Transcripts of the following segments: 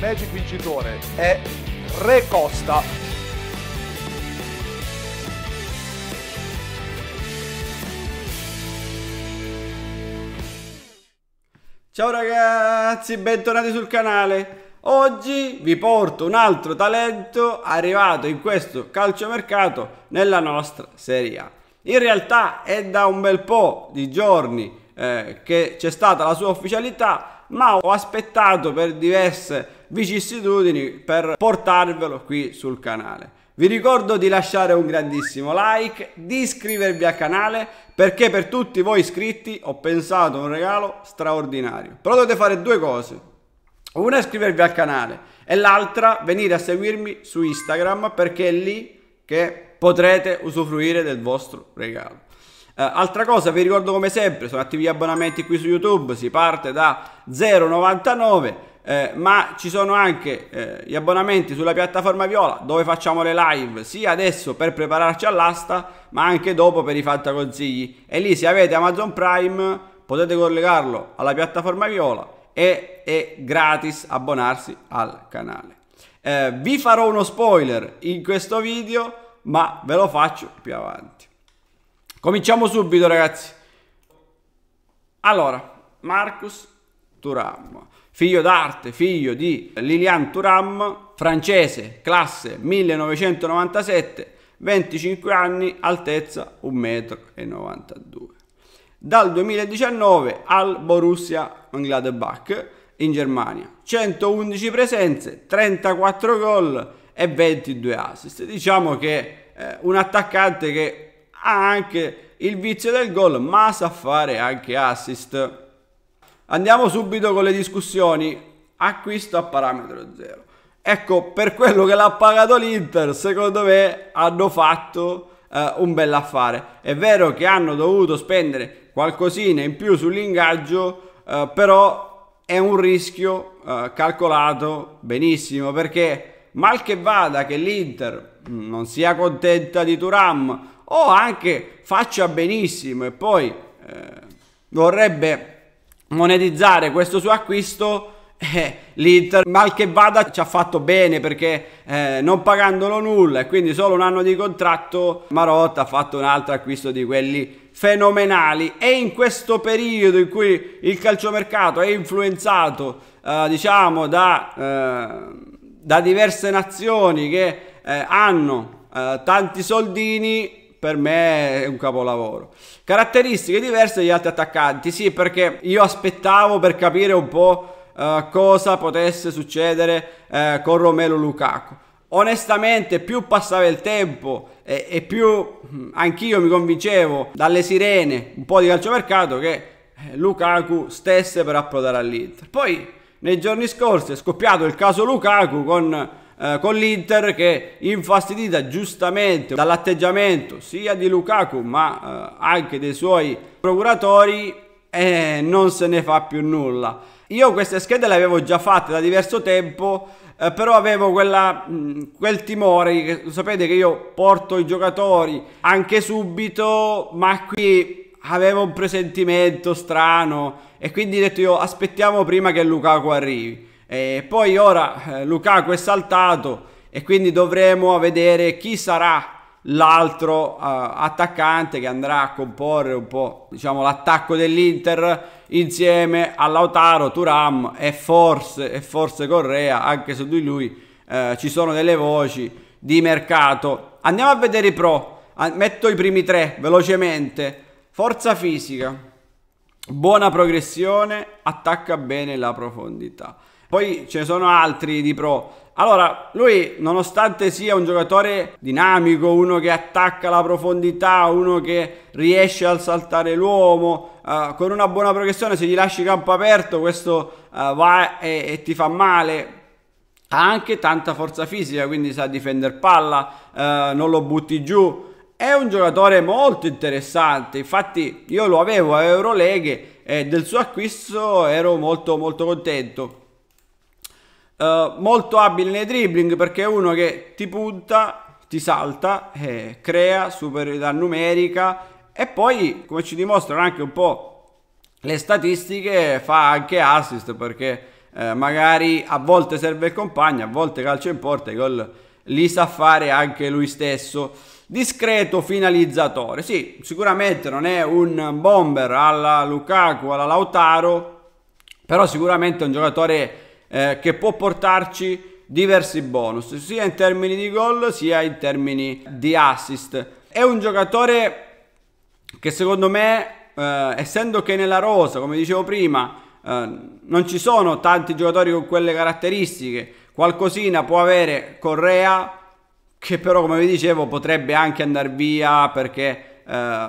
Magic vincitore è Re Costa. Ciao ragazzi, bentornati sul canale. Oggi vi porto un altro talento arrivato in questo calciomercato nella nostra Serie A. In realtà è da un bel po' di giorni eh, che c'è stata la sua ufficialità, ma ho aspettato per diverse vicissitudini per portarvelo qui sul canale. Vi ricordo di lasciare un grandissimo like, di iscrivervi al canale perché per tutti voi iscritti ho pensato a un regalo straordinario. Però dovete fare due cose. Una è iscrivervi al canale e l'altra venire a seguirmi su Instagram perché è lì che potrete usufruire del vostro regalo. Uh, altra cosa, vi ricordo come sempre, sono attivi gli abbonamenti qui su YouTube, si parte da 0,99, eh, ma ci sono anche eh, gli abbonamenti sulla piattaforma Viola dove facciamo le live, sia adesso per prepararci all'asta, ma anche dopo per i fatta E lì se avete Amazon Prime potete collegarlo alla piattaforma Viola e è gratis abbonarsi al canale. Eh, vi farò uno spoiler in questo video, ma ve lo faccio più avanti. Cominciamo subito ragazzi. Allora, Marcus Turam, figlio d'arte, figlio di Lilian Turam, francese, classe 1997, 25 anni, altezza 1,92 m. Dal 2019 al Borussia Mönchengladbach in Germania. 111 presenze, 34 gol e 22 assist. Diciamo che eh, un attaccante che ha anche il vizio del gol, ma sa fare anche assist. Andiamo subito con le discussioni. Acquisto a parametro zero. Ecco, per quello che l'ha pagato l'Inter, secondo me hanno fatto eh, un bell'affare. È vero che hanno dovuto spendere qualcosina in più sull'ingaggio, eh, però è un rischio eh, calcolato benissimo perché mal che vada che l'Inter mm, non sia contenta di Turam, o anche faccia benissimo e poi eh, vorrebbe monetizzare questo suo acquisto, eh, l'Inter mal che vada ci ha fatto bene perché eh, non pagandolo nulla e quindi solo un anno di contratto Marotta ha fatto un altro acquisto di quelli fenomenali e in questo periodo in cui il calciomercato è influenzato eh, diciamo da, eh, da, diverse nazioni che eh, hanno eh, tanti soldini per me è un capolavoro. Caratteristiche diverse degli altri attaccanti, sì, perché io aspettavo per capire un po' eh, cosa potesse succedere eh, con Romelu Lukaku. Onestamente, più passava il tempo e, e più mm, anch'io mi convincevo dalle sirene, un po' di calciomercato, che eh, Lukaku stesse per approdare all'Inter. Poi nei giorni scorsi è scoppiato il caso Lukaku con eh, con l'Inter che infastidita giustamente dall'atteggiamento sia di Lukaku ma eh, anche dei suoi procuratori eh, non se ne fa più nulla. Io queste schede le avevo già fatte da diverso tempo, eh, però avevo quella, mh, quel timore, che, sapete che io porto i giocatori anche subito, ma qui avevo un presentimento strano e quindi ho detto io aspettiamo prima che Lukaku arrivi. E poi ora eh, Lukaku è saltato e quindi dovremo vedere chi sarà l'altro uh, attaccante che andrà a comporre un po' diciamo l'attacco dell'Inter insieme a Lautaro, Turam e forse, e forse Correa anche su di lui uh, ci sono delle voci di mercato andiamo a vedere i pro metto i primi tre velocemente forza fisica buona progressione attacca bene la profondità poi ce ne sono altri di pro. Allora, lui nonostante sia un giocatore dinamico, uno che attacca la profondità, uno che riesce a saltare l'uomo, uh, con una buona progressione se gli lasci campo aperto questo uh, va e, e, ti fa male. Ha anche tanta forza fisica, quindi sa difendere palla, uh, non lo butti giù. È un giocatore molto interessante, infatti io lo avevo a Euroleghe e del suo acquisto ero molto molto contento. Eh, molto abile nei dribbling perché è uno che ti punta, ti salta, eh, crea superiorità numerica e poi, come ci dimostrano anche un po' le statistiche, fa anche assist perché eh, magari a volte serve il compagno, a volte calcio in porta e gol li sa fare anche lui stesso. Discreto finalizzatore, sì, sicuramente non è un bomber alla Lukaku, alla Lautaro, però sicuramente è un giocatore eh, che può portarci diversi bonus, sia in termini di gol sia in termini di assist. È un giocatore che secondo me, eh, essendo che nella rosa, come dicevo prima, eh, non ci sono tanti giocatori con quelle caratteristiche, qualcosina può avere Correa, che però come vi dicevo potrebbe anche andare via perché eh,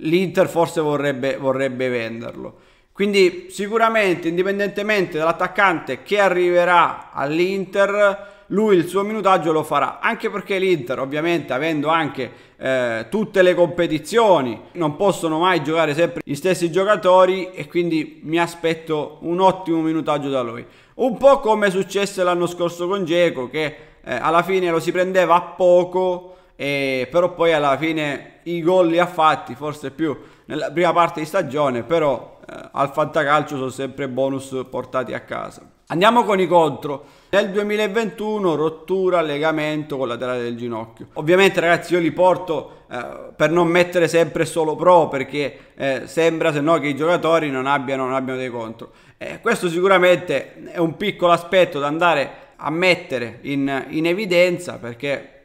l'Inter forse vorrebbe, vorrebbe venderlo. Quindi sicuramente, indipendentemente dall'attaccante che arriverà all'Inter, lui il suo minutaggio lo farà, anche perché l'Inter ovviamente avendo anche eh, tutte le competizioni non possono mai giocare sempre gli stessi giocatori e quindi mi aspetto un ottimo minutaggio da lui. Un po' come successe l'anno scorso con Geco che eh, alla fine lo si prendeva a poco, eh, però poi alla fine i gol li ha fatti, forse più nella prima parte di stagione, però eh, al fantacalcio sono sempre bonus portati a casa. Andiamo con i contro. Nel 2021 rottura legamento collaterale del ginocchio. Ovviamente ragazzi io li porto eh, per non mettere sempre solo pro perché eh, sembra se no che i giocatori non abbiano, non abbiano dei contro. Eh, questo sicuramente è un piccolo aspetto da andare a mettere in, in evidenza perché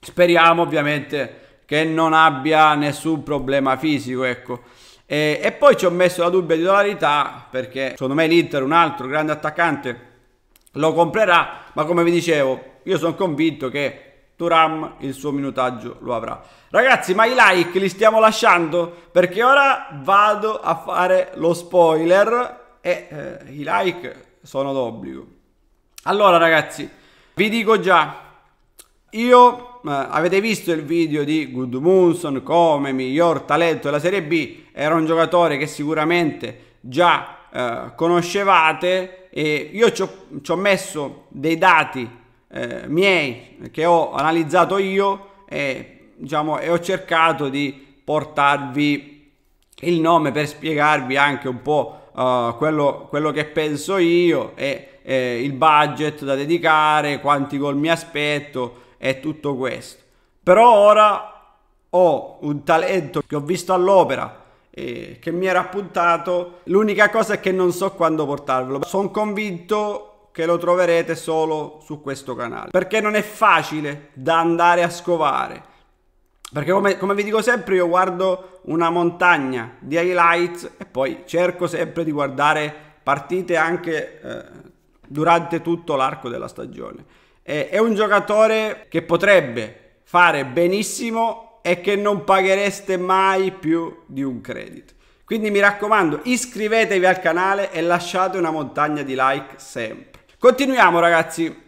speriamo ovviamente che non abbia nessun problema fisico. Ecco. E, e poi ci ho messo la dubbia di titolarità perché secondo me l'Inter, un altro grande attaccante, lo comprerà, ma come vi dicevo, io sono convinto che Turam il suo minutaggio lo avrà. Ragazzi, ma i like li stiamo lasciando perché ora vado a fare lo spoiler e eh, i like sono d'obbligo. Allora ragazzi, vi dico già io eh, avete visto il video di Gudmundsson come miglior talento della Serie B, era un giocatore che sicuramente già eh, conoscevate e io ci ho, ci ho messo dei dati eh, miei che ho analizzato io e, diciamo, e ho cercato di portarvi il nome per spiegarvi anche un po' Uh, quello, quello, che penso io e eh, il budget da dedicare, quanti gol mi aspetto e tutto questo. Però ora ho un talento che ho visto all'opera, e che mi era appuntato, l'unica cosa è che non so quando portarvelo. Sono convinto che lo troverete solo su questo canale, perché non è facile da andare a scovare. Perché come, come, vi dico sempre io guardo una montagna di highlights e poi cerco sempre di guardare partite anche eh, durante tutto l'arco della stagione eh, è un giocatore che potrebbe fare benissimo e che non paghereste mai più di un credito. Quindi mi raccomando, iscrivetevi al canale e lasciate una montagna di like sempre. Continuiamo ragazzi.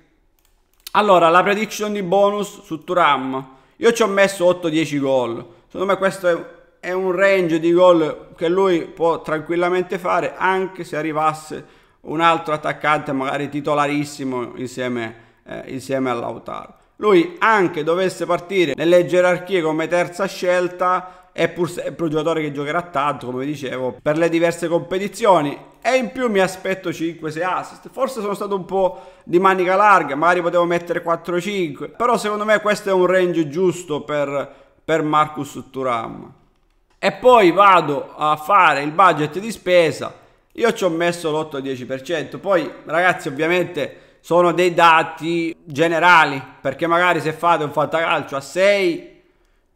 Allora, la prediction di bonus su Turam. Io ci ho messo 8-10 gol. Secondo me questo è è un range di gol che lui può tranquillamente fare anche se arrivasse un altro attaccante magari titolarissimo insieme a eh, insieme all'Autar. Lui anche dovesse partire nelle gerarchie come terza scelta è pur sempre un giocatore che giocherà tanto, come dicevo, per le diverse competizioni e in più mi aspetto 5-6 assist. Forse sono stato un po' di manica larga, magari potevo mettere 4-5, però secondo me questo è un range giusto per, per Marcus Turam. E poi vado a fare il budget di spesa, io ci ho messo l'8-10%, poi ragazzi ovviamente sono dei dati generali, perché magari se fate un fantacalcio a 6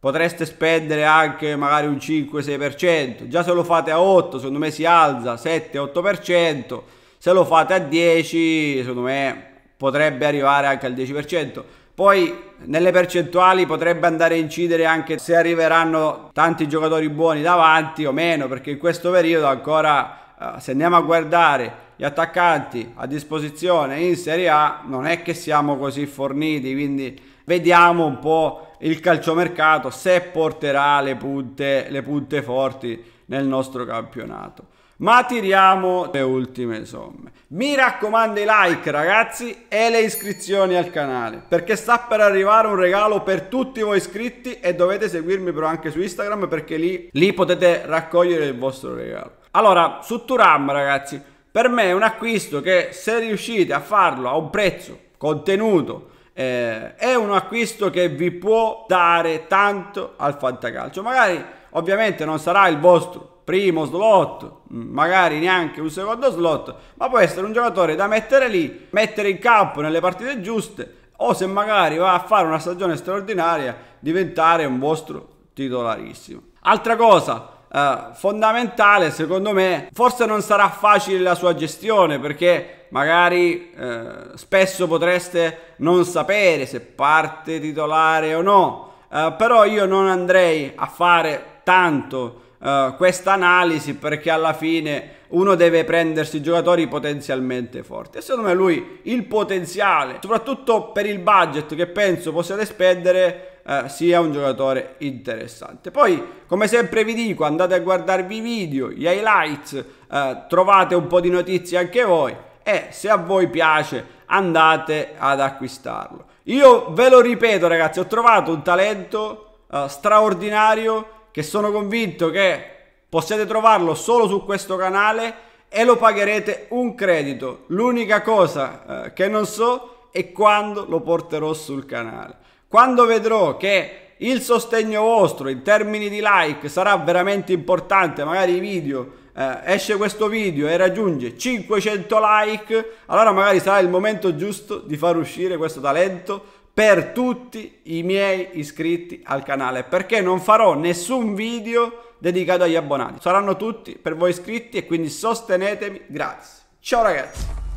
potreste spendere anche magari un 5-6%, già se lo fate a 8 secondo me si alza 7-8%, se lo fate a 10 secondo me potrebbe arrivare anche al 10%. Poi nelle percentuali potrebbe andare a incidere anche se arriveranno tanti giocatori buoni davanti o meno, perché in questo periodo ancora, eh, se andiamo a guardare gli attaccanti a disposizione in Serie A non è che siamo così forniti, quindi vediamo un po' il calciomercato se porterà le punte, le punte forti nel nostro campionato. Ma tiriamo le ultime somme. Mi raccomando i like ragazzi e le iscrizioni al canale perché sta per arrivare un regalo per tutti voi iscritti e dovete seguirmi però anche su Instagram perché lì, lì potete raccogliere il vostro regalo. Allora, su Turam ragazzi, per me è un acquisto che se riuscite a farlo a un prezzo contenuto eh, è un acquisto che vi può dare tanto al fantacalcio magari ovviamente non sarà il vostro primo slot mm, magari neanche un secondo slot ma può essere un giocatore da mettere lì mettere in campo nelle partite giuste o se magari va a fare una stagione straordinaria diventare un vostro titolarissimo altra cosa eh, fondamentale secondo me. Forse non sarà facile la sua gestione perché magari eh, spesso potreste non sapere se parte titolare o no, eh, però io non andrei a fare tanto eh, questa analisi perché alla fine uno deve prendersi giocatori potenzialmente forti e secondo me lui il potenziale soprattutto per il budget che penso possiate spendere eh, sia un giocatore interessante. Poi, come sempre vi dico, andate a guardarvi i video, gli highlights, eh, trovate un po' di notizie anche voi e se a voi piace andate ad acquistarlo. Io ve lo ripeto ragazzi, ho trovato un talento eh, straordinario che sono convinto che possiate trovarlo solo su questo canale e lo pagherete un credito. L'unica cosa eh, che non so è quando lo porterò sul canale. Quando vedrò che il sostegno vostro in termini di like sarà veramente importante, magari i video eh, esce questo video e raggiunge 500 like, allora magari sarà il momento giusto di far uscire questo talento per tutti i miei iscritti al canale perché non farò nessun video dedicato agli abbonati saranno tutti per voi iscritti e quindi sostenetemi grazie ciao ragazzi